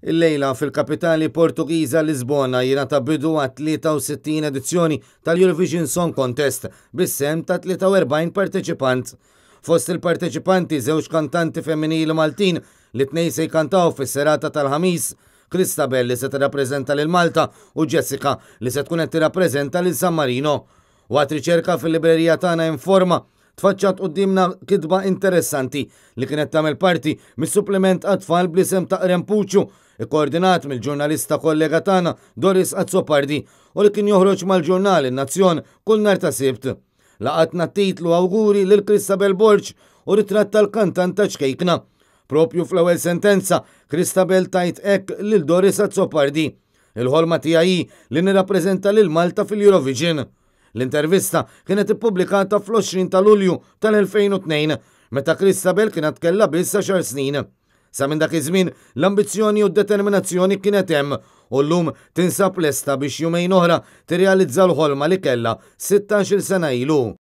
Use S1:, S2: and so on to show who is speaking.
S1: Il-lejla fil-kapitali Portugiża Lisbona jina ta' bidu għat 63 edizzjoni tal-Eurovision Song Contest bis-sem ta' 43 parteċipant. Fost il-parteċipanti żewġ kantanti femminili Maltin li tnej se jkantaw fis-serata tal-ħamis, Kristabel li se t-rapprezenta lil Malta u Jessica li se tkun qed tirrappreżenta lil San Marino. għat riċerka fil-librerija tagħna informa tfaċċat dimna kidba interessanti li kienet tagħmel parti mis-supplement għatfall blisem ta' Rempuċu koordinat mill-ġurnalista kollega tagħna Doris Azzopardi u li kien joħroġ mal-ġurnal in-Nazzjon kull nar ta' Sibt. Laqatna titlu awguri lil Kristabel Borċ u ritratt tal kantanta ċkejkna. Propju fl-ewwel sentenza, Kristabel tajt ek lil Doris Azzopardi. Il-ħolma tiegħi li nirrappreżenta lil Malta fil-Eurovision. L-intervista kienet ippubblikata fl-20 ta' Lulju tal-2002 meta Kristabel kienet kella biss 10 snin. Sa minn dak iż-żmien l-ambizzjoni u d-determinazzjoni kienet hemm u llum tinsab lesta biex jumejn oħra tirrealizza l-ħolma li kellha 16-il sena ilu.